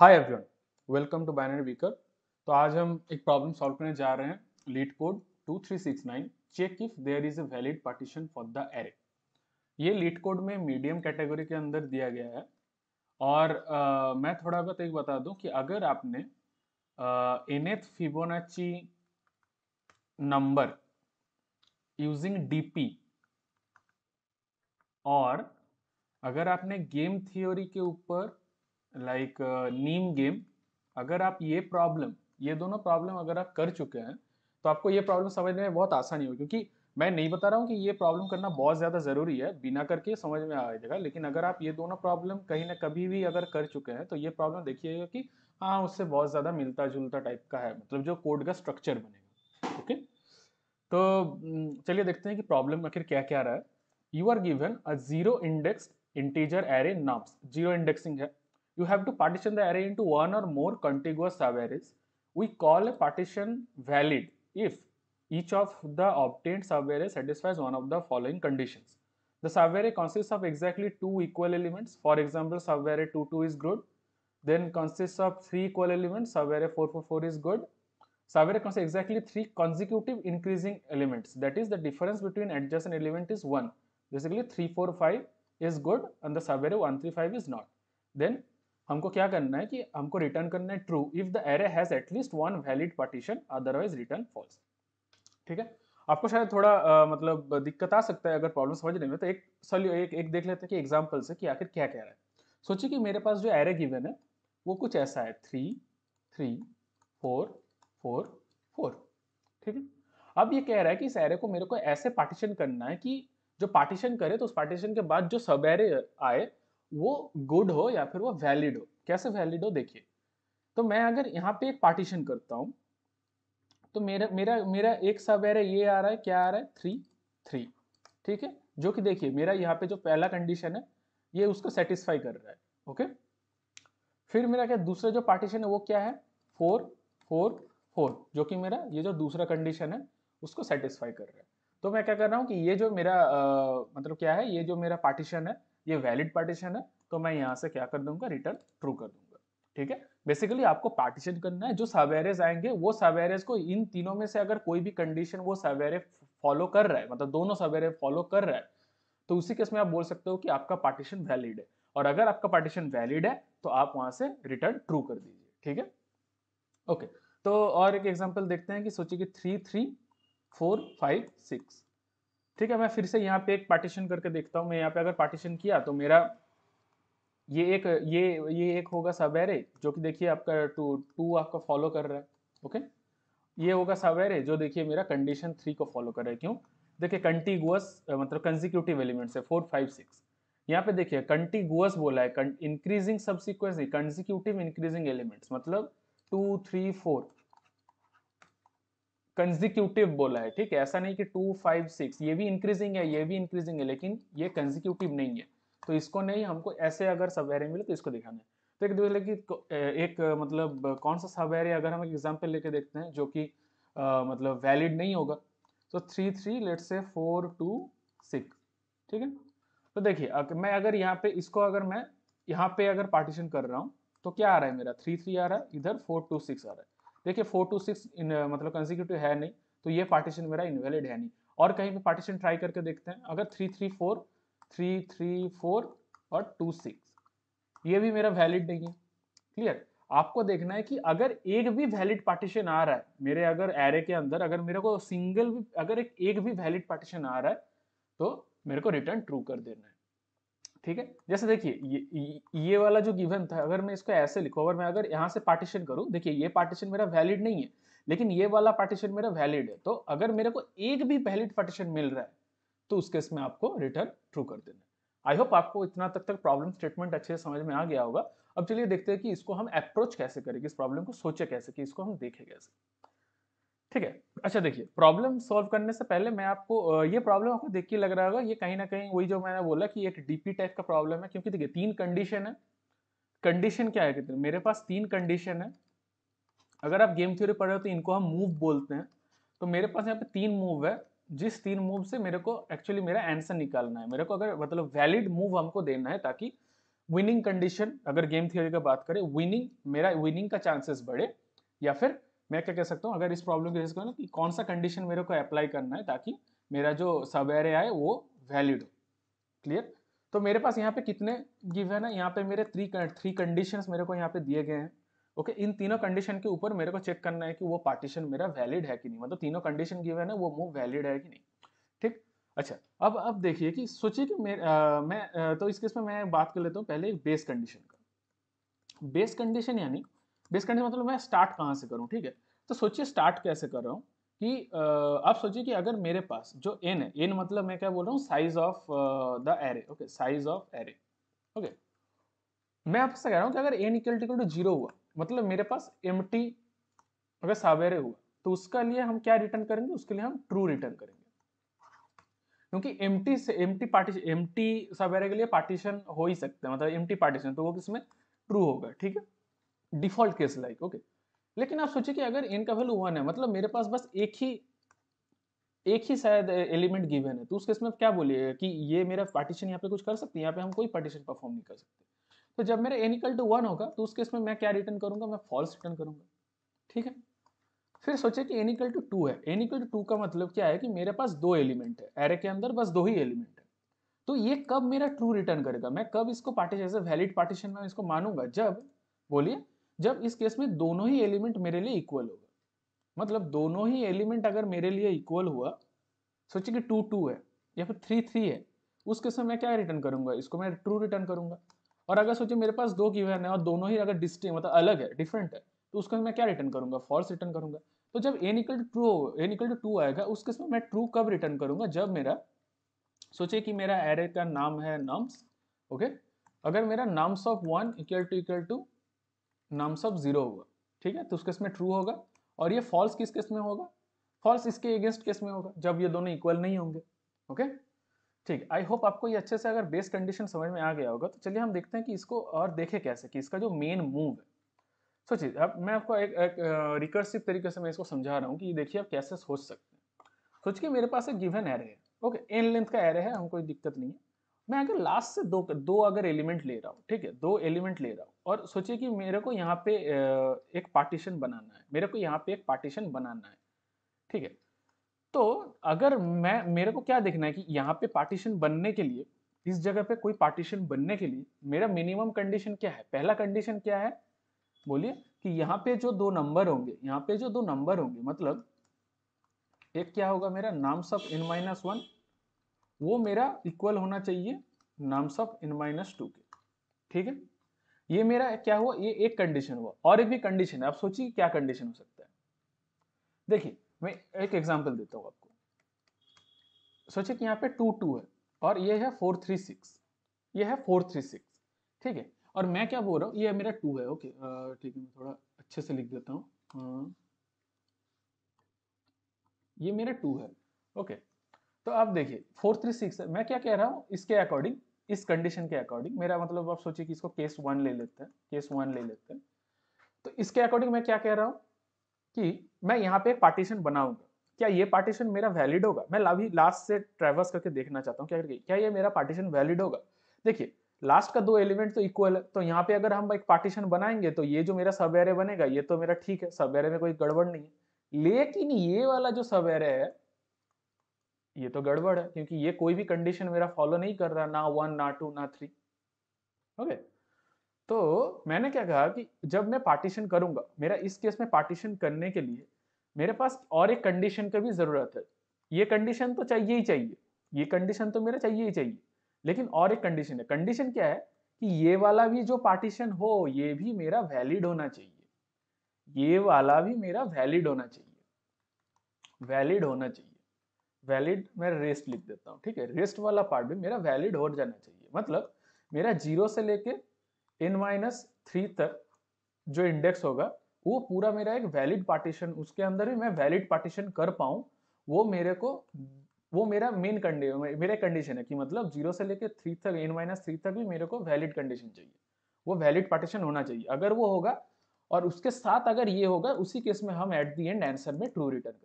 Hi everyone welcome to binary weaker तो आज हम एक प्रॉब्लम सॉल्व करने जा रहे हैं LeetCode 2369 check if there is a valid partition for the array ये लीड कोड में मीडियम कैटेगरी के अंदर दिया गया है और आ, मैं थोड़ा बहुत एक बता दूं कि अगर आपने nth Fibonacci number using DP और अगर आपने गेम थियोरी के ऊपर लाइक uh, नीम गेम अगर आप ये प्रॉब्लम ये दोनों प्रॉब्लम अगर आप कर चुके हैं तो आपको ये प्रॉब्लम समझने में बहुत आसानी होगी क्योंकि मैं नहीं बता रहा हूँ कि ये प्रॉब्लम करना बहुत ज़्यादा ज़रूरी है बिना करके समझ में आ जाएगा लेकिन अगर आप ये दोनों प्रॉब्लम कहीं ना कभी भी अगर कर चुके हैं तो ये प्रॉब्लम देखिएगा कि हाँ उससे बहुत ज़्यादा मिलता जुलता टाइप का है मतलब जो कोड का स्ट्रक्चर बनेगा ओके तो चलिए देखते हैं कि प्रॉब्लम आखिर क्या क्या रहा है you are given a zero index integer array nums zero indexing है you have to partition the array into one or more contiguous subarrays. We call a partition valid if each of the obtained subarray satisfies one of the following conditions. The subarray consists of exactly two equal elements. For example, subarray 22 is good. Then consists of three equal elements. Subarray 444 is good. Subarray consists exactly three consecutive increasing elements. That is, the difference between adjacent element is one. Basically, 345 is good and the subarray 135 is not. Then हमको क्या करना है कि हमको return करना है true if the array has at least one valid partition otherwise return false ठीक है आपको शायद थोड़ा आ, मतलब दिक्कत आ सकता है अगर प्रॉब्लम समझने में तो एक सल्यू एक एक देख लेते हैं कि एग्जाम्पल से कि आखिर क्या कह रहा है सोचिए कि मेरे पास जो एरे गिवन है वो कुछ ऐसा है three three four four four ठीक है अब ये कह रहा है कि इस एरे को मेरे को ऐसे पार्टीशन करना है कि जो पार्टीशन करे तो उस पार्टीशन के बाद जो सब एरे आए वो गुड हो या फिर वो वैलिड हो कैसे वैलिड हो देखिए तो मैं अगर यहाँ पे एक पार्टीशन करता हूँ तो मेरा मेरा मेरा एक सब एरे ये आ रहा है क्या आ रहा है थ्री थ्री ठीक है जो कि देखिए मेरा यहाँ पे जो पहला कंडीशन है ये उसको सेटिस्फाई कर रहा है ओके फिर मेरा क्या दूसरा जो पार्टीशन है वो क्या है फोर फोर फोर जो कि मेरा ये जो दूसरा कंडीशन है उसको सेटिस्फाई कर रहा है तो मैं क्या कर रहा हूँ कि ये जो मेरा आ, मतलब क्या है ये जो मेरा पार्टीशन है ये वैलिड पार्टीशन है तो मैं यहाँ से क्या कर दूंगा रिटर्न ट्रू कर दूंगा ठीक है बेसिकली आपको पार्टीशन करना है जो सवेरेज आएंगे वो सवेरेज को इन तीनों में से अगर कोई भी कंडीशन वो सवेरे फॉलो कर रहा है मतलब दोनों सवेरे फॉलो कर रहा है तो उसी केस में आप बोल सकते हो कि आपका पार्टीशन वैलिड है और अगर आपका पार्टीशन वैलिड है तो आप वहां से रिटर्न ट्रू कर दीजिए ठीक है ओके तो और एक एग्जाम्पल देखते हैं कि सोचिए कि three three four five six ठीक है मैं फिर से यहाँ पे एक पार्टीशन करके देखता हूँ मैं यहाँ पे अगर पार्टीशन किया तो मेरा ये एक ये ये एक होगा सब एरे जो कि देखिए आपका टू टू आपका फॉलो कर रहा है ओके ये होगा सब एरे जो देखिए मेरा कंडीशन थ्री को फॉलो कर रहा है क्यों देखिए कंटीगुअस मतलब कंजिक्यूटिव एलिमेंट्स है फोर फाइव सिक्स यहाँ पे देखिए कंटीगुअस बोला है increasing subsequently consecutive increasing elements मतलब टू थ्री फोर कंजिक्यूटिव बोला है ठीक है ऐसा नहीं कि टू फाइव सिक्स ये भी इंक्रीजिंग है ये भी इंक्रीजिंग है लेकिन ये कंजिक्यूटिव नहीं है तो इसको नहीं हमको ऐसे अगर सब एरे मिले तो इसको दिखाना है तो एक देख लेकिन एक मतलब कौन सा सब एरे अगर हम एक एग्जाम्पल लेके देखते हैं जो कि मतलब वैलिड नहीं होगा तो three three let's say four two six ठीक है तो देखिए मैं अगर यहाँ पे इसको अगर मैं यहाँ पे अगर पार्टीशन कर रहा हूँ तो क्या आ रहा है मेरा थ्री थ्री आ रहा है इधर फोर टू सिक्स आ रहा है देखिए फोर टू सिक्स मतलब कंजिक्यूटिव है नहीं तो ये पार्टीशन मेरा इनवेलिड है नहीं और कहीं पे पार्टीशन ट्राई करके देखते हैं अगर three three four three three four और टू सिक्स ये भी मेरा वैलिड नहीं है क्लियर आपको देखना है कि अगर एक भी वैलिड पार्टीशन आ रहा है मेरे अगर एरे के अंदर अगर मेरे को सिंगल भी अगर एक, एक भी वैलिड पार्टीशन आ रहा है तो मेरे को रिटर्न ट्रू कर देना है ठीक है जैसे देखिए ये ये वाला जो गिवन था अगर मैं इसको ऐसे लिखो अगर मैं अगर यहाँ से पार्टीशन करूँ देखिए ये पार्टीशन मेरा वैलिड नहीं है लेकिन ये वाला पार्टीशन मेरा वैलिड है तो अगर मेरे को एक भी वैलिड पार्टीशन मिल रहा है तो उसके इसमें आपको रिटर्न ट्रू कर देना आई होप आपको इतना तक तक प्रॉब्लम स्टेटमेंट अच्छे से समझ में आ गया होगा अब चलिए देखते हैं कि इसको हम अप्रोच कैसे करें इस प्रॉब्लम को सोचे कैसे कि इसको हम देखें कैसे ठीक है अच्छा देखिए प्रॉब्लम सॉल्व करने से पहले मैं आपको ये प्रॉब्लम आपको देख के लग रहा होगा ये कहीं ना कहीं वही जो मैंने बोला कि एक डीपी टाइप का प्रॉब्लम है क्योंकि देखिए तीन कंडीशन है कंडीशन क्या है कितने मेरे पास तीन कंडीशन है अगर आप गेम थ्योरी पढ़ रहे हो तो इनको हम मूव बोलते हैं तो मेरे पास यहाँ पे तीन मूव है जिस तीन मूव से मेरे को एक्चुअली मेरा आंसर निकालना है मेरे को अगर मतलब वैलिड मूव हमको देना है ताकि विनिंग कंडीशन अगर गेम थ्योरी का बात करें विनिंग मेरा विनिंग का चांसेस बढ़े या फिर मैं क्या कह सकता हूँ अगर इस प्रॉब्लम के ना कि कौन सा कंडीशन मेरे को अप्लाई करना है ताकि मेरा जो सब एरे आए वो वैलिड हो क्लियर तो मेरे पास यहाँ पे कितने गिव है ना यहाँ पे मेरे थ्री थ्री कंडीशन मेरे को यहाँ पे दिए गए हैं ओके इन तीनों कंडीशन के ऊपर मेरे को चेक करना है कि वो पार्टीशन मेरा वैलिड है कि नहीं मतलब तीनों कंडीशन गिवन है ना वो मूव वैलिड है कि नहीं ठीक अच्छा अब अब देखिए कि सोचिए कि मैं आ, मैं आ, तो इस केस में मैं बात कर लेता हूँ पहले बेस कंडीशन का बेस कंडीशन यानी बेस कंडीशन मतलब मैं स्टार्ट कहाँ से करूँ ठीक है तो सोचिए स्टार्ट कैसे कर रहा हूँ कि आप सोचिए कि अगर मेरे पास जो एन है एन मतलब मैं क्या बोल रहा हूँ size of the array okay size of array okay मैं आपसे कह रहा हूँ कि अगर एन इक्वल टू जीरो हुआ मतलब मेरे पास एम अगर सावेरे हुआ तो उसका लिए हम क्या रिटर्न करेंगे उसके लिए हम ट्रू रिटर्न करेंगे क्योंकि एम से एम टी पार्टीशन एम सवेरे के लिए पार्टीशन हो ही सकता है मतलब एम पार्टीशन तो वो किसमें ट्रू होगा ठीक है डिफॉल्ट केस लाइक ओके लेकिन आप सोचिए कि अगर एन का वैल्यू वन है मतलब मेरे पास बस एक ही एक ही शायद एलिमेंट गिवन है तो उस केस में क्या बोलिएगा कि ये मेरा पार्टीशन यहाँ पे कुछ कर सकते हैं यहाँ पे हम कोई पार्टीशन परफॉर्म नहीं कर सकते तो जब मेरा एन इक्वल टू वन होगा तो उस केस में मैं क्या रिटर्न करूंगा मैं फॉल्स रिटर्न करूंगा ठीक है फिर सोचे कि एन इक्वल टू टू है एन इक्वल टू टू का मतलब क्या है कि मेरे पास दो एलिमेंट है एरे के अंदर बस दो ही एलिमेंट है तो ये कब मेरा ट्रू रिटर्न करेगा मैं कब इसको पार्टीशन वैलिड पार्टीशन में इसको मानूंगा जब बोलिए जब इस केस में दोनों ही एलिमेंट मेरे लिए इक्वल होगा मतलब दोनों ही एलिमेंट अगर मेरे लिए इक्वल हुआ सोचिए कि टू टू है या फिर थ्री थ्री है उस केस में मैं क्या रिटर्न करूंगा इसको मैं ट्रू रिटर्न करूंगा और अगर सोचिए मेरे पास दो गिवन है और दोनों ही अगर डिस्टिंग मतलब अलग है डिफरेंट है तो उसको मैं क्या रिटर्न करूंगा फॉल्स रिटर्न करूंगा तो जब ए निकल ट्रू ए निकल टू आएगा उस केस में मैं ट्रू कब रिटर्न करूंगा जब मेरा सोचिए कि मेरा एरे का नाम है नम्स ओके अगर मेरा nums of one equal to equal to nums sub zero होगा ठीक है तो उस केस में ट्रू होगा और ये फॉल्स किस केस में होगा फॉल्स इसके अगेंस्ट केस में होगा जब ये दोनों इक्वल नहीं होंगे ओके ठीक आई होप आपको ये अच्छे से अगर बेस कंडीशन समझ में आ गया होगा तो चलिए हम देखते हैं कि इसको और देखें कैसे कि इसका जो मेन मूव है सोचिए अब मैं आपको एक, एक रिकर्सिव तरीके से मैं इसको समझा रहा हूँ कि देखिए आप कैसे सोच सकते हैं सोचिए मेरे पास एक गिवन एरे है ओके एन लेंथ का एरे है हम कोई दिक्कत नहीं है मैं अगर लास्ट से दो दो अगर एलिमेंट ले रहा हूँ ठीक है दो एलिमेंट ले रहा हूँ और सोचिए कि मेरे को यहाँ पे एक पार्टीशन बनाना है मेरे को यहाँ पे एक पार्टीशन बनाना है ठीक है तो अगर मैं मेरे को क्या देखना है कि यहाँ पे पार्टीशन बनने के लिए इस जगह पे कोई पार्टीशन बनने के लिए मेरा मिनिमम कंडीशन क्या है पहला कंडीशन क्या है बोलिए कि यहाँ पे जो दो नंबर होंगे यहाँ पे जो दो नंबर होंगे मतलब एक क्या होगा मेरा nums of N minus one वो मेरा इक्वल होना चाहिए nums of N minus two के ठीक है ये मेरा क्या हुआ ये एक कंडीशन हुआ और एक भी कंडीशन है आप सोचिए क्या कंडीशन हो सकता है देखिए मैं एक एग्जाम्पल देता हूँ आपको सोचिए कि यहाँ पे टू टू है और ये है फोर थ्री सिक्स ये है फोर थ्री सिक्स ठीक है और मैं क्या बोल रहा हूँ ये मेरा टू है ओके ठीक है मैं थोड़ा अच्छे से लिख देता हूँ ये मेरा टू है ओके तो आप देखिए फोर थ्री सिक्स है मैं क्या कह रहा हूँ इसके अकॉर्डिंग इस कंडीशन के अकॉर्डिंग मेरा मतलब आप सोचिए कि इसको केस वन ले लेते हैं केस वन ले लेते हैं तो इसके अकॉर्डिंग मैं क्या कह रहा हूँ कि मैं यहाँ पे एक पार्टीशन बनाऊंगा क्या ये पार्टीशन मेरा वैलिड होगा मैं अभी लास्ट से ट्रेवर्स करके देखना चाहता हूँ क्या क्या ये मेरा पार्टीशन वैलिड होगा देखिए लास्ट का दो एलिमेंट तो इक्वल है तो यहाँ पे अगर हम एक पार्टीशन बनाएंगे तो ये जो मेरा सब एरे बनेगा ये तो मेरा ठीक है सब एरे में कोई गड़बड़ नहीं है लेकिन ये वाला जो सब एरे है ये तो गड़बड़ है क्योंकि ये कोई भी कंडीशन मेरा फॉलो नहीं कर रहा ना वन ना टू ना थ्री ओके तो मैंने क्या कहा कि जब मैं पार्टीशन करूंगा मेरा इस केस में पार्टीशन करने के लिए मेरे पास और एक कंडीशन का भी ज़रूरत है ये कंडीशन तो चाहिए ही चाहिए ये कंडीशन तो मेरा चाहिए ही चाहिए लेकिन और एक कंडीशन है कंडीशन क्या है कि ये वाला भी जो पार्टीशन हो ये भी मेरा वैलिड होना चाहिए ये वाला भी मेरा वैलिड होना चाहिए वैलिड होना चाहिए वैलिड मैं रेस्ट लिख देता हूँ ठीक है रेस्ट वाला पार्ट भी मेरा वैलिड हो जाना चाहिए मतलब मेरा जीरो से लेके एन माइनस थ्री तक जो इंडेक्स होगा वो पूरा मेरा एक वैलिड पार्टीशन उसके अंदर ही मैं वैलिड पार्टीशन कर पाऊँ वो मेरे को वो मेरा मेन कंडीशन मेरे कंडीशन है कि मतलब जीरो से लेके थ्री तक एन माइनस थ्री तक भी मेरे को वैलिड कंडीशन चाहिए वो वैलिड पार्टीशन होना चाहिए अगर वो होगा और उसके साथ अगर ये होगा उसी केस में हम एट दी एंड आंसर में ट्रू रिटर्न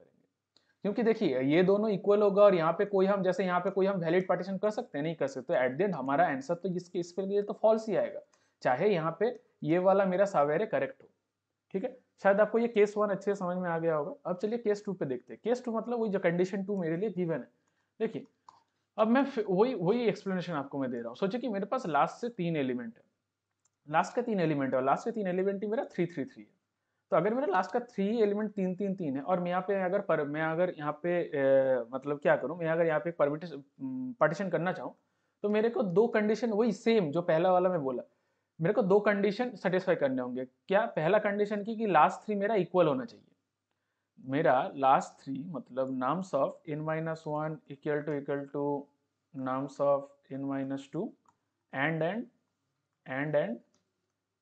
क्योंकि देखिए ये दोनों इक्वल होगा और यहाँ पे कोई हम जैसे यहाँ पे कोई हम वैलिड पार्टीशन कर सकते हैं नहीं कर सकते तो एट द हमारा आंसर तो इसके इस पर तो फॉल्स ही आएगा चाहे यहाँ पे ये वाला मेरा सावेरे करेक्ट हो ठीक है शायद आपको ये केस वन अच्छे समझ में आ गया होगा अब चलिए केस टू पे देखते हैं केस टू मतलब वही जो कंडीशन टू मेरे लिए गिवन है देखिए अब मैं वही वही एक्सप्लेनेशन आपको मैं दे रहा हूँ सोचिए कि मेरे पास लास्ट से तीन एलिमेंट है लास्ट का तीन एलिमेंट है लास्ट के तीन एलिमेंट ही मेरा थ्री थ्री थ्री है तो अगर मेरा लास्ट का थ्री एलिमेंट तीन तीन तीन है और मैं यहाँ पे अगर पर मैं अगर यहाँ पे ए, मतलब क्या करूँ मैं अगर यहाँ पे पार्टीशन करना चाहूँ तो मेरे को दो कंडीशन वही सेम जो पहला वाला मैं बोला मेरे को दो कंडीशन सेटिस्फाई करने होंगे क्या पहला कंडीशन की कि लास्ट थ्री मेरा इक्वल होना चाहिए मेरा लास्ट थ्री मतलब nums of N minus one equal to equal to nums of N minus two and and and and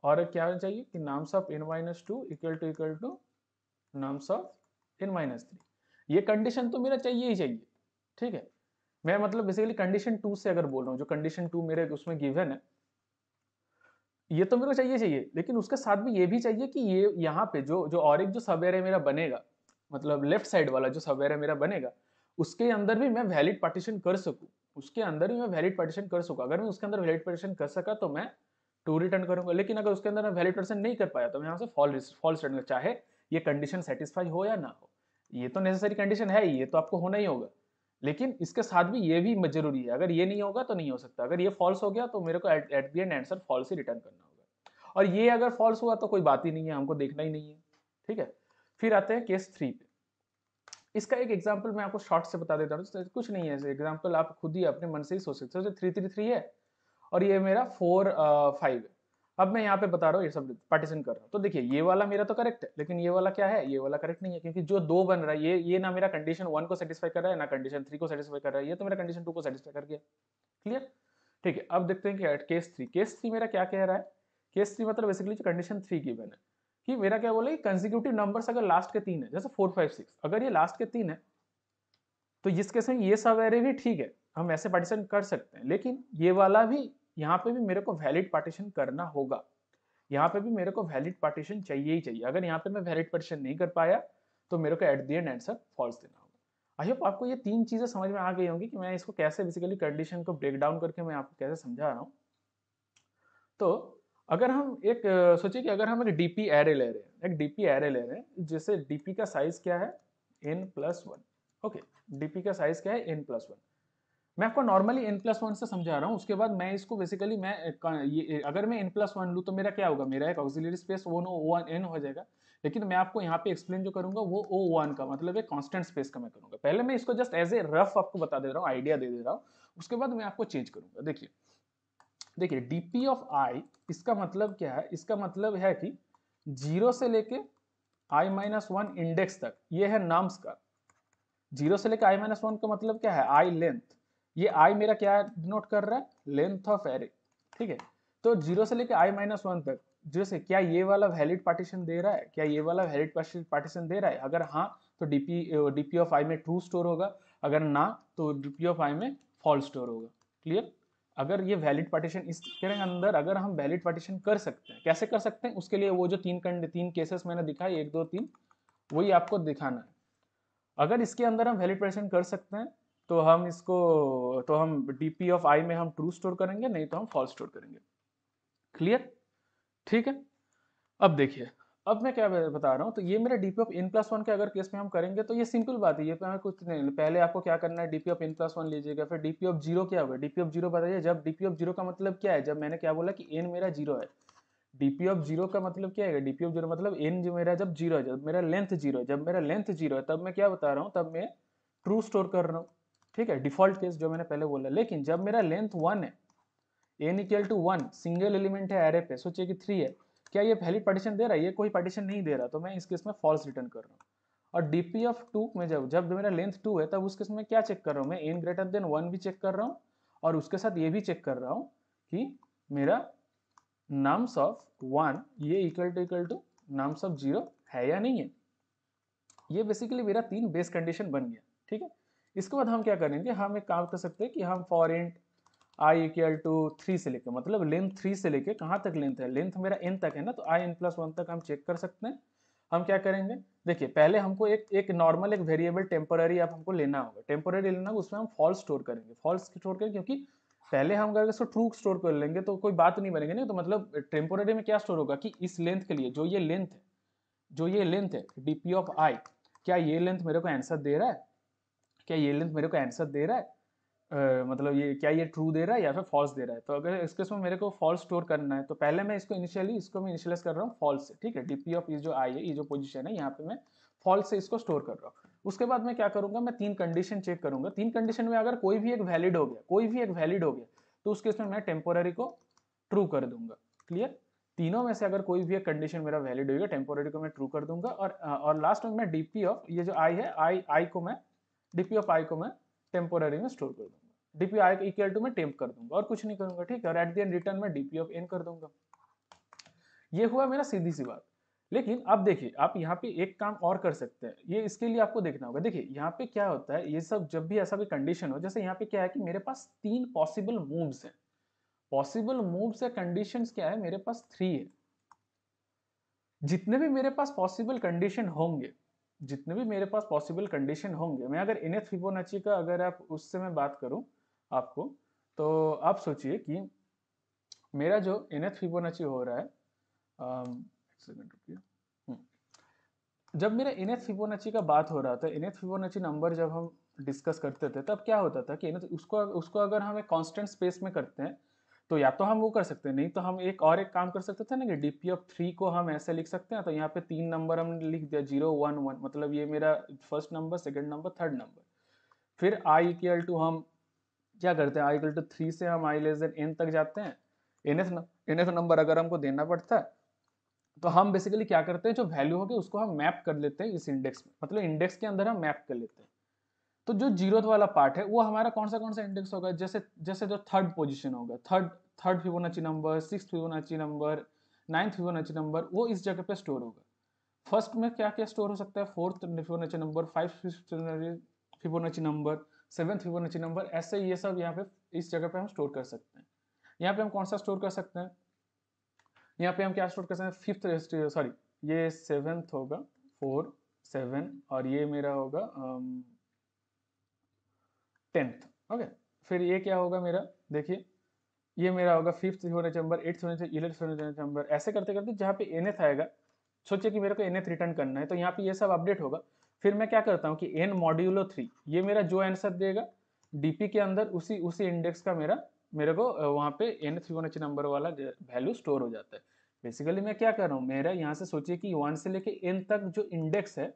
और क्या होना चाहिए कि nums of N minus two equal to equal to nums of N minus three ये condition तो मेरा चाहिए ही चाहिए ठीक है मैं मतलब बेसिकली कंडीशन टू से अगर बोल रहा हूँ जो कंडीशन टू मेरे उसमें गिवन है ये तो मेरे को चाहिए चाहिए लेकिन उसके साथ भी ये भी चाहिए कि ये यहाँ पे जो जो और एक जो सब एरे मेरा बनेगा मतलब लेफ्ट साइड वाला जो सब एरे मेरा बनेगा उसके अंदर भी मैं वैलिड पार्टीशन कर सकूँ उसके अंदर भी मैं वैलिड पार्टीशन कर सकूँ अगर मैं उसके अंदर वैलिड पार्टीशन कर सका तो मैं टू रिटर्न करूंगा लेकिन अगर उसके अंदर मैं वैलिड रिटर्न नहीं कर पाया तो मैं यहाँ से फॉल्स फॉल्स रिटर्न चाहे ये कंडीशन सेटिस्फाई हो या ना हो ये तो नेसेसरी कंडीशन है ये तो आपको होना ही होगा लेकिन इसके साथ भी ये भी जरूरी है अगर ये नहीं होगा तो नहीं हो सकता अगर ये फॉल्स हो गया तो मेरे को at the end answer false ही रिटर्न करना होगा और ये अगर फॉल्स हुआ तो कोई बात ही नहीं है हमको देखना ही नहीं है ठीक है फिर आते हैं केस थ्री पे इसका एक एग्जाम्पल मैं आपको शॉर्ट से बता देता हूँ कुछ नहीं है एग्जाम्पल आप खुद ही अपने मन से ही सोच सकते हो थ्री थ्री थ्री है और ये मेरा फोर फाइव अब मैं यहाँ पे बता रहा हूँ ये सब पार्टीशन कर रहा हूँ तो देखिए ये वाला मेरा तो करेक्ट है लेकिन ये वाला क्या है ये वाला करेक्ट नहीं है क्योंकि जो दो बन रहा है ये ये ना मेरा कंडीशन वन को सेटिस्फाई कर रहा है ना कंडीशन थ्री को सेटिस्फाई कर रहा है ये तो मेरा कंडीशन टू को सेटिस्फाई कर गया क्लियर ठीक है अब देखते हैं कि केस थ्री केस थ्री मेरा क्या कह रहा है केस थ्री मतलब बेसिकली जो कंडीशन थ्री की बन है कि मेरा क्या बोले कंजिक्यूटिव नंबर्स अगर लास्ट के तीन है जैसे फोर फाइव सिक्स अगर ये लास्ट के तीन है तो जिस केस में ये सब एरे भी ठीक है हम ऐसे पार्टीशन कर सकते हैं लेकिन ये वाला भी यहाँ पे भी मेरे को वैलिड पार्टीशन करना होगा यहाँ पे भी मेरे को वैलिड पार्टीशन चाहिए ही चाहिए अगर यहाँ पे मैं वैलिड पार्टीशन नहीं कर पाया तो मेरे को at the end answer false देना होगा आई होप आपको ये तीन चीज़ें समझ में आ गई होंगी कि मैं इसको कैसे बेसिकली कंडीशन को ब्रेक डाउन करके मैं आपको कैसे समझा रहा हूँ तो अगर हम एक सोचिए कि अगर हम एक डीपी एरे ले रहे हैं एक डीपी एरे ले रहे हैं जिससे डीपी का साइज क्या है N plus one okay DP का साइज क्या है एन प्लस वन मैं आपको नॉर्मली एन प्लस वन से समझा रहा हूँ उसके बाद मैं इसको बेसिकली मैं ये अगर मैं एन प्लस वन लूँ तो मेरा क्या होगा मेरा एक auxiliary space one O one N हो जाएगा लेकिन मैं आपको यहाँ पे एक्सप्लेन जो करूंगा वो ओ वन का मतलब एक कांस्टेंट स्पेस का मैं करूँगा पहले मैं इसको जस्ट एज ए रफ आपको बता दे रहा हूँ आइडिया दे दे रहा हूँ उसके बाद मैं आपको चेंज करूंगा देखिए देखिए पी ऑफ आई इसका मतलब क्या है इसका मतलब है कि जीरो से लेके आई माइनस वन इंडेक्स तक ये है नाम्स का जीरो से लेके आई माइनस वन का मतलब क्या है आई लेंथ ये आई मेरा क्या डिनोट कर रहा है लेंथ ऑफ एरे ठीक है तो जीरो से लेके आई माइनस वन तक जैसे क्या ये वाला वैलिड पार्टीशन दे रहा है क्या ये वाला वैलिड पार्टीशन दे रहा है अगर हाँ तो डीपी डीपी ऑफ आई में ट्रू स्टोर होगा अगर ना तो डीपी ऑफ आई में फॉल्स स्टोर होगा क्लियर अगर ये वैलिड पार्टीशन इसके अंदर अगर हम वैलिड पार्टीशन कर सकते हैं कैसे कर सकते हैं उसके लिए वो जो तीन कंड तीन केसेस मैंने दिखाई एक दो तीन वही आपको दिखाना है अगर इसके अंदर हम वैलिड पार्टीशन कर सकते हैं तो हम इसको तो हम डी पी ऑफ आई में हम ट्रू स्टोर करेंगे नहीं तो हम फॉल्स स्टोर करेंगे क्लियर ठीक है अब देखिए अब मैं क्या बता रहा हूँ तो ये मेरा D P of N plus one के अगर केस में हम करेंगे तो ये सिंपल बात है ये पे तो हमें कुछ नहीं पहले आपको क्या करना है D P of N plus one लीजिएगा फिर डी पी ऑफ जीरो क्या होगा डी पी ऑफ जीरो बताइए जब डी पी ऑफ जीरो का मतलब क्या है जब मैंने क्या बोला कि एन मेरा जीरो है डी पी ऑफ जीरो का मतलब क्या है डी पी ऑफ जीरो मतलब एन जो मेरा जब जीरो है जब मेरा लेंथ जीरो है जब मेरा लेंथ जीरो है तब मैं क्या बता रहा हूँ तब मैं ट्रू स्टोर कर रहा हूँ ठीक है डिफॉल्ट केस जो मैंने पहले बोला लेकिन जब मेरा लेंथ वन है N equal to one single element है एरे पे सोचिए कि थ्री है क्या ये पहली पार्टीशन दे रहा है ये कोई पार्टीशन नहीं दे रहा तो मैं इस केस में फॉल्स रिटर्न कर रहा हूँ और डी पी ऑफ टू में जब जब मेरा लेंथ टू है तब उस केस में क्या चेक कर रहा हूँ मैं एन ग्रेटर देन वन भी चेक कर रहा हूँ और उसके साथ ये भी चेक कर रहा हूँ कि मेरा नाम्स ऑफ वन ये equal to equal to nums of zero है या नहीं है ये बेसिकली मेरा तीन बेस कंडीशन बन गया ठीक है इसके बाद हम क्या करेंगे हम एक काम कर सकते हैं कि हम for int I equal to three से लेकर मतलब लेंथ थ्री से लेके कहाँ तक लेंथ है लेंथ मेरा एन तक है ना तो आई एन प्लस वन तक हम चेक कर सकते हैं हम क्या करेंगे देखिए पहले हमको एक एक नॉर्मल एक वेरिएबल टेम्पररी आप हमको लेना होगा टेम्पोररी लेना होगा उसमें हम फॉल्स स्टोर करेंगे फॉल्स स्टोर करेंगे क्योंकि पहले हम अगर इसको ट्रू स्टोर कर लेंगे तो कोई बात नहीं बनेगी ना तो मतलब टेम्पोररी में क्या स्टोर होगा कि इस लेंथ के लिए जो ये लेंथ है जो ये लेंथ है डी पी ऑफ आई क्या ये लेंथ मेरे को आंसर दे रहा है क्या ये लेंथ मेरे को आंसर दे रहा है Uh, मतलब ये क्या ये ट्रू दे रहा है या फिर फॉल्स दे रहा है तो अगर इसके इसमें मेरे को फॉल्स स्टोर करना है तो पहले मैं इसको इनिशियली इसको मैं इनिशियलाइज कर रहा हूँ फॉल्स से ठीक है डी पी ऑफ ये जो आई है ये e जो पोजिशन है यहाँ पे मैं फॉल्स से इसको स्टोर कर रहा हूँ उसके बाद मैं क्या करूँगा मैं तीन कंडीशन चेक करूँगा तीन कंडीशन में अगर कोई भी एक वैलिड हो गया कोई भी एक वैलिड हो गया तो उसके इसमें मैं टेम्पोररी को ट्रू कर दूंगा क्लियर तीनों में से अगर कोई भी एक कंडीशन मेरा वैलिड होगा टेम्पोररी को मैं ट्रू कर दूंगा और और लास्ट में मैं डीपी ऑफ ये जो आई है आई आई को मैं डीपी ऑफ आई को मैं टेम्पोररी में स्टोर कर दूंगा डीपी आई इक्वल टू मैं टेम्प कर दूंगा और कुछ नहीं करूंगा ठीक है और एट दी एंड रिटर्न में डीपी ऑफ एन कर दूंगा ये हुआ मेरा सीधी सी बात लेकिन अब देखिए आप यहाँ पे एक काम और कर सकते हैं ये इसके लिए आपको देखना होगा देखिए यहाँ पे क्या होता है ये सब जब भी ऐसा भी कंडीशन हो जैसे यहाँ पे क्या है कि मेरे पास तीन पॉसिबल मूव्स हैं पॉसिबल मूव्स या कंडीशन क्या है मेरे पास थ्री है जितने भी मेरे पास पॉसिबल कंडीशन होंगे जितने भी मेरे पास पॉसिबल कंडीशन होंगे मैं अगर इनथ फिबोनाची का अगर आप उससे मैं बात करूं आपको तो आप सोचिए कि मेरा जो इनथ फिबोनाची हो रहा है आ, हम्म। जब मेरा इनथ फिबोनाची का बात हो रहा था इनथ फिबोनाची नंबर जब हम डिस्कस करते थे तब क्या होता था कि उसको उसको अगर हम एक कांस्टेंट स्पेस में करते हैं तो या तो हम वो कर सकते हैं नहीं तो हम एक और एक काम कर सकते थे ना कि डी पी एफ थ्री को हम ऐसे लिख सकते हैं तो यहाँ पे तीन नंबर हमने लिख दिया जीरो वन वन मतलब ये मेरा first number second number third number फिर आई इक्वल टू हम क्या करते हैं आई इक्वल टू थ्री से हम आई लेस देन एन तक जाते हैं एन एफ नंबर अगर हमको देना पड़ता है तो हम बेसिकली क्या करते हैं जो वैल्यू होगी उसको हम मैप कर लेते हैं इस इंडेक्स में मतलब इंडेक्स के अंदर हम मैप कर लेते हैं तो जो जीरोथ वाला पार्ट है वो हमारा कौन सा कौन सा इंडेक्स होगा जैसे जैसे जो थर्ड पोजिशन होगा third third Fibonacci number six Fibonacci number ninth Fibonacci number वो इस जगह पे स्टोर होगा फर्स्ट में क्या क्या स्टोर हो सकता है fourth Fibonacci number five Fibonacci number seventh Fibonacci number ऐसे ये सब यहाँ पे इस जगह पे हम स्टोर कर सकते हैं यहाँ पे हम कौन सा स्टोर कर सकते हैं यहाँ पे हम क्या स्टोर कर सकते हैं फिफ्थ सॉरी ये सेवन्थ होगा फोर सेवन और ये मेरा होगा um, टेंथ ओके फिर ये क्या होगा मेरा देखिए ये मेरा होगा फिफ्थ होने चैम्बर एट्थ इलेवंथ होने सोने चैम्बर ऐसे करते करते जहाँ पे एन आएगा सोचिए कि मेरे को एन रिटर्न करना है तो यहाँ पे ये सब अपडेट होगा फिर मैं क्या करता हूँ कि एन मॉड्यूलो थ्री ये मेरा जो आंसर देगा डीपी के अंदर उसी उसी इंडेक्स का मेरा मेरे को वहाँ पे N three one H number वाला वैल्यू स्टोर हो जाता है बेसिकली मैं क्या कर रहा हूँ मेरा यहाँ से सोचिए कि वन से लेके एन तक जो इंडेक्स है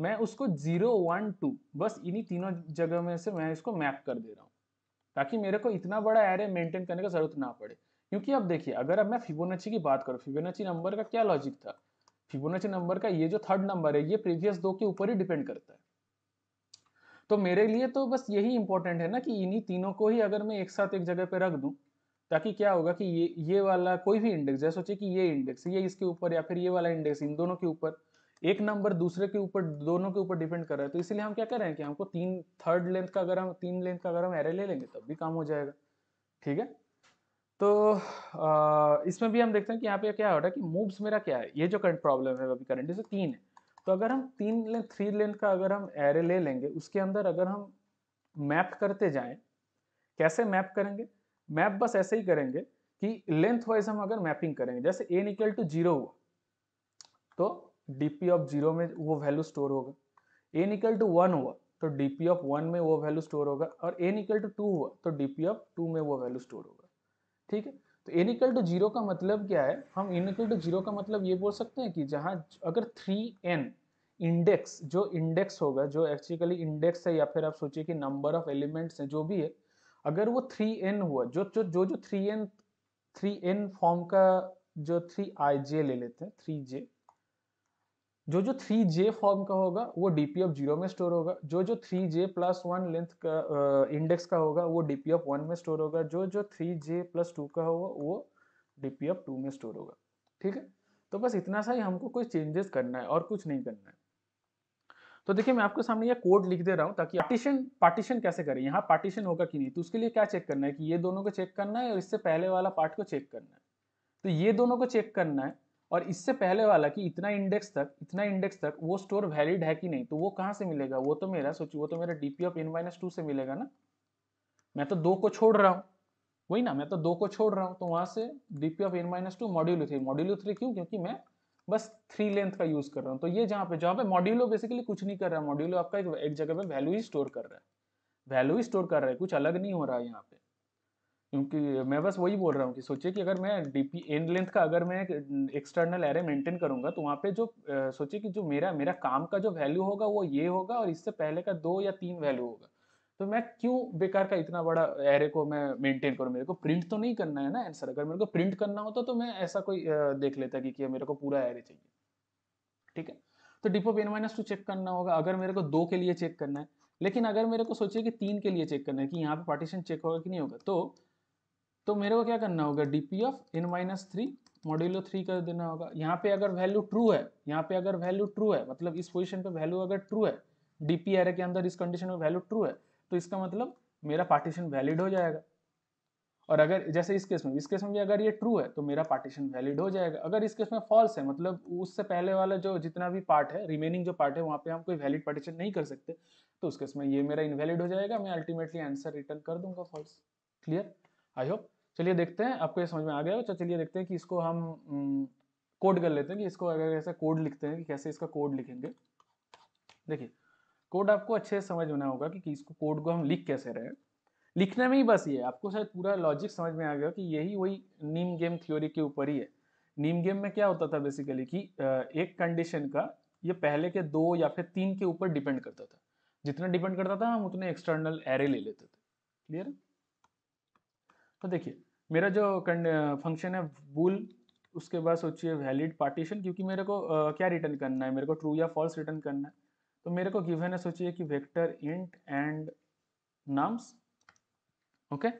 मैं उसको जीरो वन टू बस इन्हीं तीनों जगह में से मैं इसको मैप कर दे रहा हूँ ताकि मेरे को इतना बड़ा एरे मेंटेन करने का जरूरत ना पड़े क्योंकि अब देखिए अगर अब मैं फिबोनाची की बात करूँ फिबोनाची नंबर का क्या लॉजिक था फिबोनाची नंबर का ये जो थर्ड नंबर है ये प्रीवियस दो के ऊपर ही डिपेंड करता है तो मेरे लिए तो बस यही इंपॉर्टेंट है ना कि इन्हीं तीनों को ही अगर मैं एक साथ एक जगह पे रख दूं ताकि क्या होगा कि ये ये वाला कोई भी इंडेक्स है सोचे कि ये इंडेक्स ये इसके ऊपर या फिर ये वाला इंडेक्स इन दोनों के ऊपर एक नंबर दूसरे के ऊपर दोनों के ऊपर डिपेंड कर रहा है तो इसलिए हम क्या कर रहे हैं कि हमको तीन थर्ड लेंथ का अगर हम तीन लेंथ का अगर हम एरे ले लेंगे तब भी काम हो जाएगा ठीक है तो इसमें भी हम देखते हैं कि यहाँ पे क्या हो रहा है कि मूव्स मेरा क्या है ये जो करंट प्रॉब्लम है अभी करंट जैसे तीन है तो अगर हम तीन लेंथ थ्री लेंथ का अगर हम एरे ले लेंगे उसके अंदर अगर हम मैप करते जाएं कैसे मैप करेंगे मैप बस ऐसे ही करेंगे कि लेंथ वाइज हम अगर मैपिंग करेंगे जैसे एन इक्वल टू जीरो हुआ तो डीपी ऑफ जीरो में वो वैल्यू स्टोर होगा एन इक्वल टू वन हुआ तो डीपी ऑफ वन में वो वैल्यू स्टोर होगा और एन इक्वल टू टू हुआ तो डीपी ऑफ टू में वो वैल्यू स्टोर होगा ठीक है तो एन इक्वल टू जीरो का मतलब क्या है हम एन इक्वल टू जीरो का मतलब ये बोल सकते हैं कि जहाँ अगर थ्री एन इंडेक्स जो इंडेक्स होगा जो एक्चुअली इंडेक्स है या फिर आप सोचिए कि नंबर ऑफ एलिमेंट्स हैं जो भी है अगर वो थ्री एन हुआ जो जो जो जो three N three N form का जो थ्री आई जे ले लेते हैं थ्री जे जो जो थ्री जे फॉर्म का होगा वो डी पी ऑफ जीरो में स्टोर होगा जो जो three J plus one length का इंडेक्स का होगा वो डी पी ऑफ वन में स्टोर होगा जो जो थ्री जे प्लस टू का होगा वो पी ऑफ टू में स्टोर होगा ठीक है तो बस इतना सा ही हमको कुछ चेंजेस करना है और कुछ नहीं करना है तो देखिए मैं आपके सामने ये कोड लिख दे रहा हूँ ताकि पार्टीशन पार्टीशन कैसे करें यहाँ पार्टीशन होगा कि नहीं तो उसके लिए क्या चेक करना है कि ये दोनों को चेक करना है और इससे पहले वाला पार्ट को चेक करना है तो ये दोनों को चेक करना है और इससे पहले वाला कि इतना इंडेक्स तक इतना इंडेक्स तक वो स्टोर वैलिड है कि नहीं तो वो कहाँ से मिलेगा वो तो मेरा सोचिए वो तो मेरा D P of N minus two से मिलेगा ना मैं तो दो को छोड़ रहा हूँ वही ना मैं तो दो को छोड़ रहा हूँ तो वहाँ से D P of N minus two modulo three modulo three क्यों क्योंकि मैं बस थ्री लेंथ का यूज कर रहा हूँ तो ये जहाँ पे जहाँ पे मॉड्यूलो बेसिकली कुछ नहीं कर रहा है मॉड्यूलो आपका एक, एक जगह पे वैल्यू ही स्टोर कर रहा है वैल्यू ही स्टोर कर रहा है कुछ अलग नहीं हो रहा है यहाँ पे क्योंकि मैं बस वही बोल रहा हूँ कि सोचिए कि अगर मैं डी पी एंड लेंथ का अगर मैं एक्सटर्नल एरे मेंटेन करूँगा तो वहाँ पे जो सोचिए कि जो मेरा मेरा काम का जो वैल्यू होगा वो ये होगा और इससे पहले का दो या तीन वैल्यू होगा तो मैं क्यों बेकार का इतना बड़ा एरे को मैं मेंटेन करूँ मेरे को प्रिंट तो नहीं करना है ना आंसर अगर मेरे को प्रिंट करना होता तो मैं ऐसा कोई देख लेता कि, क्या मेरे को पूरा एरे चाहिए ठीक है तो DP N minus two check करना होगा अगर मेरे को दो के लिए चेक करना है लेकिन अगर मेरे को सोचिए कि तीन के लिए चेक करना है कि यहाँ पे पार्टीशन चेक होगा कि नहीं होगा तो तो मेरे को क्या करना होगा D P of N minus three modulo three कर देना होगा यहाँ पे अगर वैल्यू ट्रू है यहाँ पे अगर वैल्यू ट्रू है मतलब इस पोजिशन पे वैल्यू अगर ट्रू है डी पी एरे के अंदर इस कंडीशन में वैल्यू ट्रू है तो इसका मतलब मेरा पार्टीशन वैलिड हो जाएगा और अगर जैसे इस केस में इस केस में भी अगर ये ट्रू है तो मेरा पार्टीशन वैलिड हो जाएगा अगर इस केस में फॉल्स है मतलब उससे पहले वाला जो जितना भी पार्ट है रिमेनिंग जो पार्ट है वहाँ पे हम कोई वैलिड पार्टीशन नहीं कर सकते तो उस केस में ये मेरा इनवैलिड हो जाएगा मैं अल्टीमेटली आंसर रिटर्न कर दूंगा फॉल्स क्लियर आई होप चलिए देखते हैं आपको ये समझ में आ गया तो चलिए देखते हैं कि इसको हम कोड कर लेते हैं कि इसको अगर ऐसा कोड लिखते हैं कि कैसे इसका कोड लिखेंगे देखिए कोड आपको अच्छे से समझ होना होगा कि इसको कोड को हम लिख कैसे रहे लिखने में ही बस ये आपको शायद पूरा लॉजिक समझ में आ गया कि यही वही नीम गेम थ्योरी के ऊपर ही है नीम गेम में क्या होता था बेसिकली कि एक कंडीशन का ये पहले के दो या फिर तीन के ऊपर डिपेंड करता था जितना डिपेंड करता था हम उतने एक्सटर्नल एरे ले लेते थे क्लियर है तो देखिए मेरा जो फंक्शन है बुल उसके बाद सोचिए वैलिड पार्टीशन क्योंकि मेरे को आ, क्या रिटर्न करना है मेरे को ट्रू या फॉल्स रिटर्न करना है तो मेरे को गिवन है सोचिए कि vector int and nums okay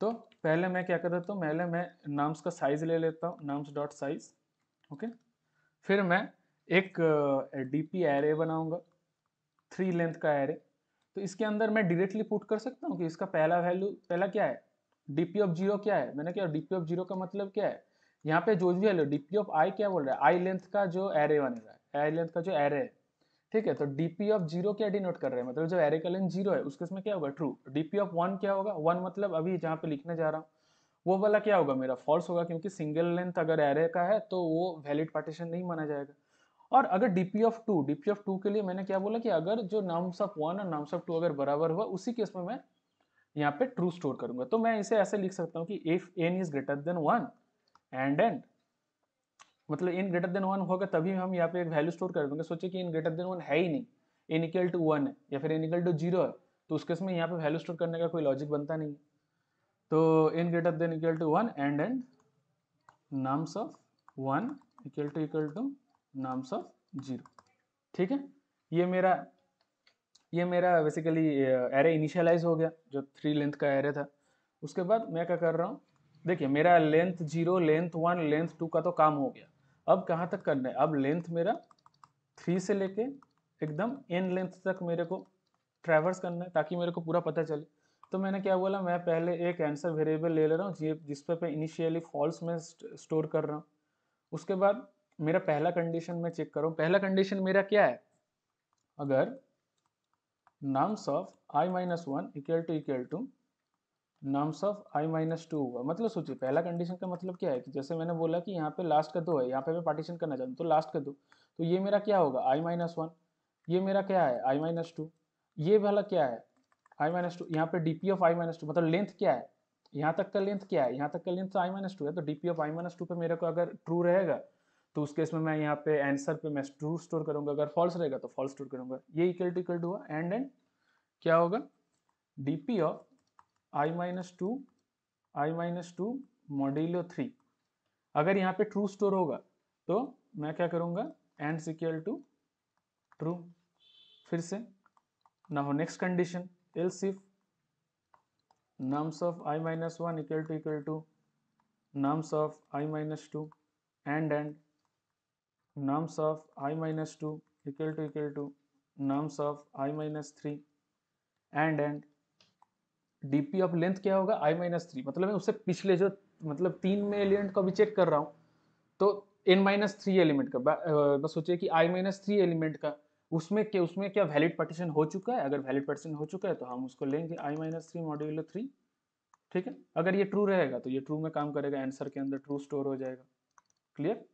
तो पहले मैं क्या कर देता हूँ पहले मैं नाम्स का साइज ले लेता हूँ नाम्स डॉट साइज ओके फिर मैं एक डी पी एरे बनाऊँगा थ्री लेंथ का एरे तो इसके अंदर मैं डायरेक्टली पुट कर सकता हूँ कि इसका पहला वैल्यू पहला क्या है डीपी ऑफ जीरो क्या है मैंने क्या डीपी ऑफ जीरो का मतलब क्या है यहाँ पे जो भी है डीपी ऑफ आई क्या बोल रहा है आई लेंथ का जो एरे बनेगा आई लेंथ का जो एरे है ठीक है तो डीपी ऑफ जीरो क्या डिनोट कर रहे हैं मतलब जब एरे का लेंथ जीरो है उसके इसमें क्या होगा ट्रू डीपी ऑफ वन क्या होगा वन मतलब अभी जहाँ पे लिखने जा रहा हूँ वो वाला क्या होगा मेरा फॉल्स होगा क्योंकि सिंगल लेंथ अगर एरे का है तो वो वैलिड पार्टीशन नहीं माना जाएगा और अगर DP of two DP of two के लिए मैंने क्या बोला कि अगर जो नाम्स ऑफ वन और नाम्स ऑफ टू अगर बराबर हुआ उसी केस में मैं यहाँ पे ट्रू स्टोर करूंगा तो मैं इसे ऐसे लिख सकता हूँ कि if N is greater than one and N मतलब एन ग्रेटर देन वन होगा तभी हम यहाँ पे एक वैल्यू स्टोर कर देंगे सोचे कि एन ग्रेटर देन वन है ही नहीं एन इक्वल टू वन है या फिर एन इक्वल टू जीरो है तो उसके समय यहाँ पे वैल्यू स्टोर करने का कोई लॉजिक बनता नहीं है तो N greater than equal to one and and nums of one equal to equal to nums of zero ठीक है ये मेरा ये मेरा बेसिकली एरे इनिशियलाइज हो गया जो थ्री लेंथ का एरे था उसके बाद मैं क्या कर रहा हूँ देखिए मेरा length zero length one length two का तो काम हो गया अब कहाँ तक करना है अब लेंथ मेरा थ्री से लेके एकदम एन लेंथ तक मेरे को ट्रैवर्स करना है ताकि मेरे को पूरा पता चले तो मैंने क्या बोला मैं पहले एक आंसर वेरिएबल ले ले रहा हूँ जिस पर मैं इनिशियली फॉल्स में स्टोर कर रहा हूँ उसके बाद मेरा पहला कंडीशन मैं चेक कर रहा हूँ पहला कंडीशन मेरा क्या है अगर nums of I minus one equal to equal to nums of I minus two हुआ मतलब सोचिए पहला कंडीशन का मतलब क्या है कि जैसे मैंने बोला कि यहाँ पे लास्ट का दो है यहाँ पे मैं पार्टीशन करना चाहता हूँ तो लास्ट का दो तो ये मेरा क्या होगा आई माइनस वन ये मेरा क्या है आई माइनस टू ये वाला क्या है आई माइनस टू यहाँ पे D P of I minus two मतलब लेंथ क्या है यहाँ तक का लेंथ क्या है यहाँ तक का लेंथ आई माइनस टू है तो D P of I minus two पर मेरे को अगर ट्रू रहेगा तो उस केस में मैं यहाँ पे आंसर पे मैं ट्रू स्टोर करूंगा अगर फॉल्स रहेगा तो फॉल्स स्टोर करूंगा ये इक्वल टू इक्वल टू हुआ एंड एंड क्या होगा D P of I minus two I minus two modulo three अगर यहाँ पे ट्रू स्टोर होगा तो मैं क्या करूंगा एंड इक्वल टू ट्रू फिर से ना हो next condition else if nums of I minus one equal to equal to nums of I minus two and and norms of i minus 2 equal to equal to norms of i minus 3 and and dp of length क्या होगा i minus three मतलब मैं उससे पिछले जो मतलब तीन में एलिमेंट को अभी चेक कर रहा हूँ तो n माइनस थ्री एलिमेंट का बस सोचिए कि i माइनस थ्री एलिमेंट का उसमें क्या उसमें क्या वैलिड पार्टीशन हो चुका है अगर वैलिड पार्टीशन हो चुका है तो हम उसको लेंगे I minus three module three ठीक है अगर ये ट्रू रहेगा तो ये ट्रू में काम करेगा आंसर के अंदर ट्रू स्टोर हो जाएगा क्लियर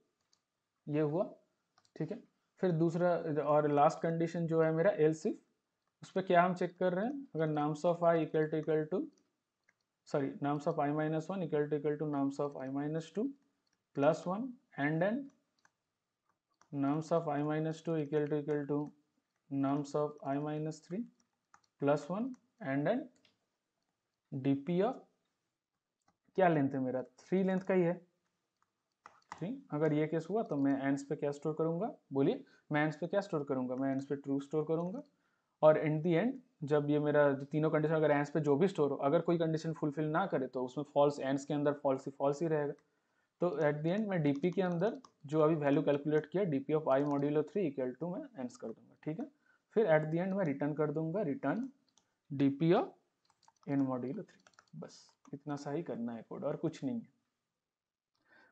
ये हुआ ठीक है फिर दूसरा और लास्ट कंडीशन जो है मेरा एल सिफ उस पर क्या हम चेक कर रहे हैं अगर nums of I equal to equal to sorry nums of I minus one equal to equal to nums of I minus two plus one and and nums of I minus two equal to equal to nums of I minus three plus one and and D P of क्या length है मेरा three length का ही है three अगर ये case हुआ तो मैं एंड्स पे क्या स्टोर करूँगा बोलिए मैं एंड्स पे क्या स्टोर करूँगा मैं एंड्स पे ट्रू स्टोर करूँगा और एट दी एंड जब ये मेरा तीनों कंडीशन अगर एंड्स पे जो भी स्टोर हो अगर कोई कंडीशन फुलफिल ना करे तो उसमें फॉल्स एंड्स के अंदर फॉल्स ही फॉल्स ही रहेगा तो एट दी एंड मैं डी के अंदर जो अभी वैल्यू कैलकुलेट किया D P of I modulo three equal to मैं एंड्स कर दूंगा ठीक है फिर एट दी एंड मैं रिटर्न कर दूंगा return D P of N modulo three बस इतना सा ही करना है कोड और कुछ नहीं है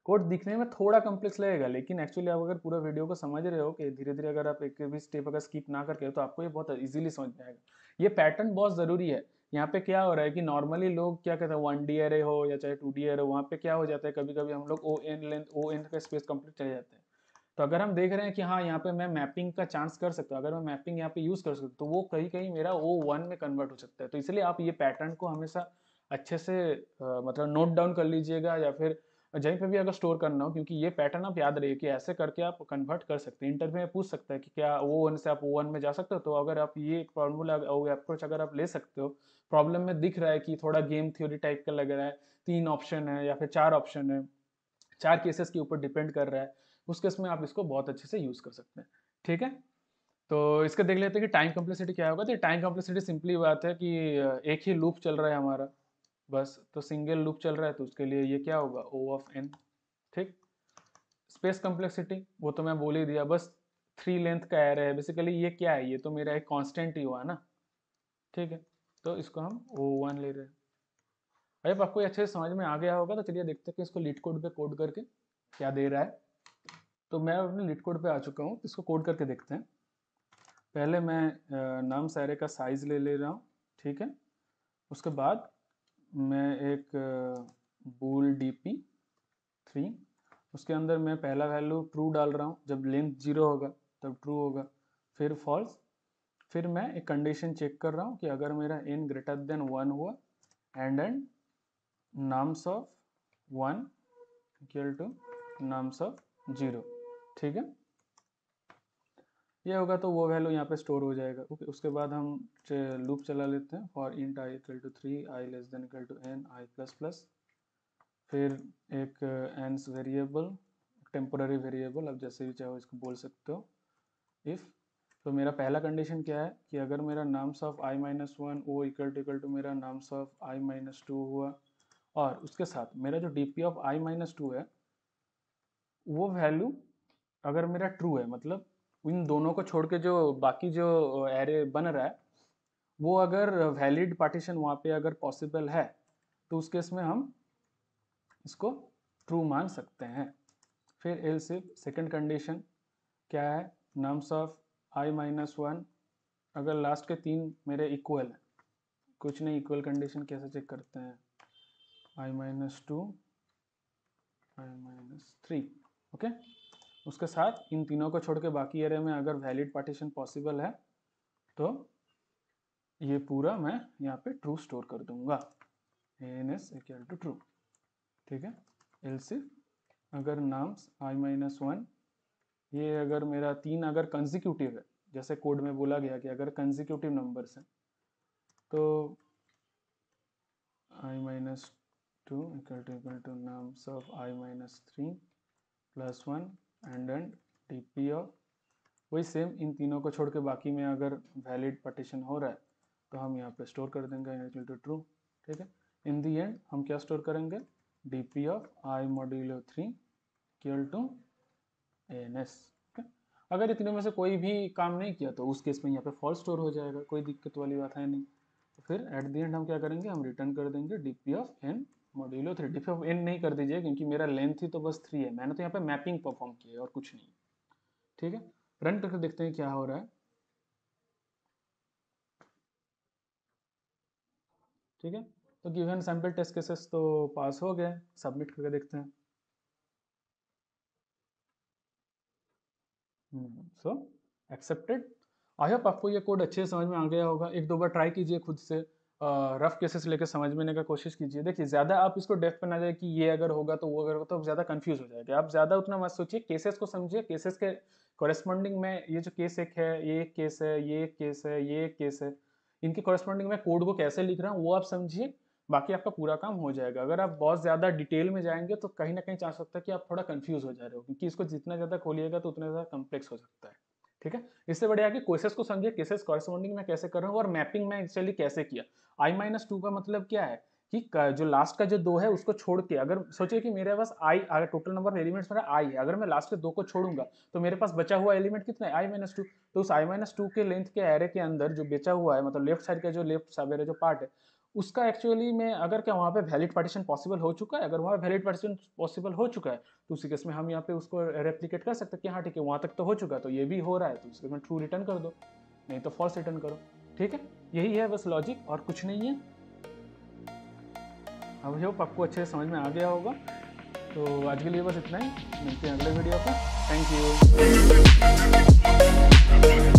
कोड दिखने में थोड़ा कम्प्लेक्स लगेगा लेकिन एक्चुअली आप अगर पूरा वीडियो को समझ रहे हो कि धीरे धीरे अगर आप एक भी स्टेप अगर स्किप ना करके तो आपको ये बहुत ईजिली समझ में आएगा ये पैटर्न बहुत ज़रूरी है यहाँ पे क्या हो रहा है कि नॉर्मली लोग क्या कहते हैं वन डी ए हो या चाहे टू डी एर हो वहाँ पे क्या हो जाता है कभी कभी हम लोग O N length O N का स्पेस कंप्लीट चले जाते हैं तो अगर हम देख रहे हैं कि हाँ यहाँ पे मैं मैपिंग का चांस कर सकता हूँ अगर मैं मैपिंग यहाँ पे यूज़ कर सकता हूँ तो वो कहीं कहीं मेरा ओ वन में कन्वर्ट हो सकता है तो इसलिए आप ये पैटर्न को हमेशा अच्छे से आ, मतलब नोट डाउन कर लीजिएगा या फिर जहीं पे भी अगर स्टोर करना हो क्योंकि ये पैटर्न आप याद रहिए कि ऐसे करके आप कन्वर्ट कर सकते हैं इंटरव्यू में पूछ सकता है कि क्या ओ वन से आप ओ वन में जा सकते हो तो अगर आप ये फॉर्मूला अप्रोच अगर आप ले सकते हो प्रॉब्लम में दिख रहा है कि थोड़ा गेम थ्योरी टाइप का लग रहा है तीन ऑप्शन है या फिर चार ऑप्शन है चार केसेस के ऊपर डिपेंड कर रहा है उस केस में आप इसको बहुत अच्छे से यूज़ कर सकते हैं ठीक है तो इसका देख लेते हैं कि टाइम कम्प्लेसिटी क्या होगा तो टाइम कम्प्लेसिटी सिंपली बात है कि एक ही लूप चल रहा है हमारा बस तो सिंगल लूप चल रहा है तो उसके लिए ये क्या होगा ओ ऑफ एन ठीक स्पेस कम्प्लेक्सिटी वो तो मैं बोल ही दिया बस थ्री लेंथ का एरे है बेसिकली ये क्या है ये तो मेरा एक कांस्टेंट ही हुआ ना ठीक है तो इसको हम ओ वन ले रहे हैं भाई आपको अच्छे से समझ में आ गया होगा तो चलिए देखते हैं कि इसको लिट कोड पे कोड करके क्या दे रहा है तो मैं अपने लिट कोड पे आ चुका हूँ इसको कोड करके देखते हैं पहले मैं नाम सारे का साइज ले ले रहा हूँ ठीक है उसके बाद मैं एक बूल डी पी थ्री उसके अंदर मैं पहला वैल्यू ट्रू डाल रहा हूँ जब लेंथ जीरो होगा तब ट्रू होगा फिर फॉल्स फिर मैं एक कंडीशन चेक कर रहा हूँ कि अगर मेरा एन ग्रेटर देन वन हुआ and and nums of one equal to nums of zero ठीक है ये होगा तो वो वैल्यू यहाँ पे स्टोर हो जाएगा ओके उसके बाद हम लूप चला लेते हैं for int I equal to three I less than equal to N I plus plus फिर एक एनस वेरिएबल टेम्पोररी वेरिएबल आप जैसे भी चाहो इसको बोल सकते हो इफ़ तो मेरा पहला कंडीशन क्या है कि अगर मेरा nums of I minus one oh equal to equal to मेरा nums of I minus two हुआ और उसके साथ मेरा जो D P of I minus two है वो वैल्यू अगर मेरा ट्रू है मतलब इन दोनों को छोड़ के जो बाकी जो एरे बन रहा है वो अगर वैलिड पार्टीशन वहाँ पे अगर पॉसिबल है तो उस केस में हम इसको ट्रू मान सकते हैं फिर एल से सेकेंड कंडीशन क्या है nums of I minus one अगर लास्ट के तीन मेरे इक्वल हैं कुछ नहीं इक्वल कंडीशन कैसे चेक करते हैं I minus two I minus three okay उसके साथ इन तीनों को छोड़ के बाकी एरे में अगर वैलिड पार्टीशन पॉसिबल है तो ये पूरा मैं यहाँ पे ट्रू स्टोर कर दूंगा N S equal to true ठीक है एल अगर नाम्स आई माइनस वन ये अगर मेरा तीन अगर कंजिक्यूटिव है जैसे कोड में बोला गया कि अगर कंजिक्यूटिव नंबर्स हैं तो I minus two equal to equal to nums of I minus three plus one and and T P और वही सेम इन तीनों को छोड़ के बाकी में अगर वैलिड पार्टीशन हो रहा है तो हम यहाँ पे स्टोर कर देंगे इक्वल टू ट्रू ठीक है इन दी एंड हम क्या स्टोर करेंगे D P of I module three equal to A N S अगर इतने में से कोई भी काम नहीं किया तो उस केस में यहाँ पे फॉल्स स्टोर हो जाएगा कोई दिक्कत वाली बात है नहीं तो फिर एट दी एंड हम क्या करेंगे हम रिटर्न कर देंगे D P of N modulo three diff of and नहीं कर दीजिए क्योंकि मेरा लेंथ ही तो बस थ्री है मैंने तो यहाँ पे मैपिंग परफॉर्म की है और कुछ नहीं ठीक है रन करके देखते हैं क्या हो रहा है ठीक है तो गिवन सैम्पल टेस्ट केसेस तो पास हो गए सबमिट करके देखते हैं सो एक्सेप्टेड आई होप आपको ये कोड अच्छे से समझ में आ गया होगा एक दो बार ट्राई कीजिए खुद से रफ़ केसेस लेकर में का कोशिश कीजिए देखिए ज़्यादा आप इसको डेफ पर ना जाए कि ये अगर होगा तो वो अगर होगा तो आप ज़्यादा कंफ्यूज हो जाएगा आप ज़्यादा उतना मत सोचिए केसेस को समझिए केसेस के कॉरेस्पॉन्डिंग में ये जो केस एक है ये एक केस है ये एक केस है ये एक केस है इनके कॉरेस्पॉन्डिंग में कोड को कैसे लिख रहा हूँ वो आप समझिए बाकी आपका पूरा काम हो जाएगा अगर आप बहुत ज़्यादा डिटेल में जाएंगे तो कहीं ना कहीं चांस सकता है कि आप थोड़ा कन्फ्यूज़ हो जा रहे हो क्योंकि इसको जितना ज़्यादा खोलिएगा तो उतना ज़्यादा कम्प्लेक्स हो सकता है ठीक है इससे बढ़िया कि क्वेश्चन को समझे केसेस कॉरेस्पॉन्डिंग में कैसे कर रहा हूँ और मैपिंग में एक्चुअली कैसे किया आई माइनस टू का मतलब क्या है कि जो लास्ट का जो दो है उसको छोड़ के अगर सोचिए कि मेरे पास आई अगर टोटल नंबर ऑफ एलिमेंट्स मेरा आई है अगर मैं लास्ट के दो को छोड़ूंगा तो मेरे पास बचा हुआ एलिमेंट कितना है आई माइनस टू तो उस आई माइनस टू के लेंथ के एरे के अंदर जो बचा हुआ है मतलब लेफ्ट साइड का जो लेफ्ट मेरा जो पार्ट है उसका एक्चुअली में अगर क्या वहाँ पे वैलिड पार्टीशन पॉसिबल हो चुका है अगर वहाँ वैलिड पार्टीशन पॉसिबल हो चुका है तो उसी केस में हम यहाँ पे उसको रेप्लीकेट कर सकते हैं कि हाँ ठीक है वहाँ तक तो हो चुका है तो ये भी हो रहा है तो उसके में ट्रू रिटर्न कर दो नहीं तो फॉल्स रिटर्न करो ठीक है यही है बस लॉजिक और कुछ नहीं है अब जो आपको अच्छे से समझ में आ गया होगा तो आज के लिए बस इतना ही मिलते हैं अगले वीडियो पर थैंक यू